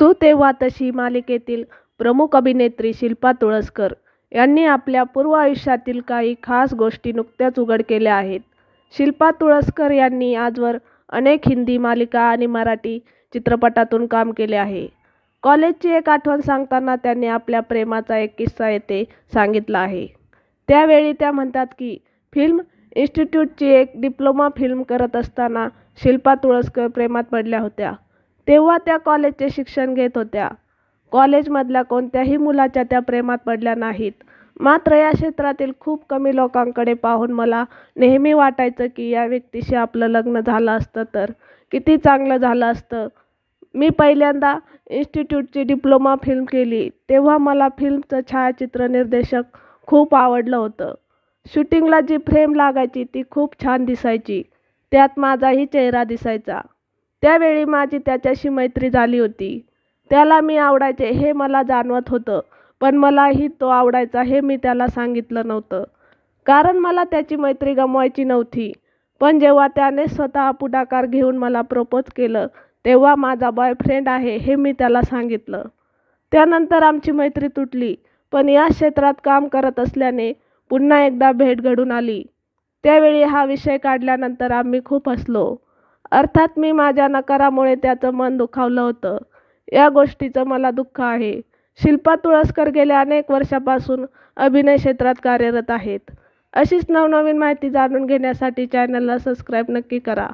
तू तेव्हा तशी मालिकेतील प्रमुख अभिनेत्री शिल्पा तुळसकर यांनी आपल्या पूर्व आयुष्यातील काही खास गोष्टी नुकत्याच उघड केल्या आहेत शिल्पा तुळसकर यांनी आजवर अनेक हिंदी मालिका आणि मराठी चित्रपटातून काम केले आहे कॉलेजची एक आठवण सांगताना त्यांनी आपल्या प्रेमाचा एक किस्सा येथे सांगितला आहे त्यावेळी त्या म्हणतात की फिल्म इन्स्टिट्यूटची एक डिप्लोमा फिल्म करत असताना शिल्पा तुळसकर प्रेमात पडल्या होत्या तेव्हा त्या कॉलेजचे शिक्षण घेत होत्या कॉलेजमधल्या कोणत्याही मुलाच्या त्या प्रेमात पडल्या नाहीत मात्र या क्षेत्रातील खूप कमी लोकांकडे पाहून मला नेहमी वाटायचं की या व्यक्तीशी आपलं लग्न झालं असतं तर किती चांगलं झालं असतं मी पहिल्यांदा इन्स्टिट्यूटची डिप्लोमा फिल्म केली तेव्हा मला फिल्मचं छायाचित्र निर्देशक खूप आवडलं होतं शूटिंगला जी फ्रेम लागायची ती खूप छान दिसायची त्यात माझाही चेहरा दिसायचा त्यावेळी माझी त्याच्याशी मैत्री झाली होती त्याला मी आवडायचे हे मला जाणवत होतं पण मलाही तो आवडायचा हे मी त्याला सांगितलं नव्हतं कारण मला त्याची मैत्री गमवायची नव्हती पण जेव्हा त्याने स्वतः पुढाकार घेऊन मला प्रपोज केलं तेव्हा माझा बॉयफ्रेंड आहे हे मी त्याला सांगितलं त्यानंतर आमची मैत्री तुटली पण या क्षेत्रात काम करत असल्याने पुन्हा एकदा भेट घडून आली त्यावेळी हा विषय काढल्यानंतर आम्ही खूप हसलो अर्थात मी माझ्या नकारामुळे त्याचं मन दुखावलं होतं या गोष्टीचं मला दुःख आहे शिल्पा तुळसकर गेल्या अनेक वर्षापासून अभिनय क्षेत्रात कार्यरत आहेत अशीच नवनवीन माहिती जाणून घेण्यासाठी चॅनलला सबस्क्राईब नक्की करा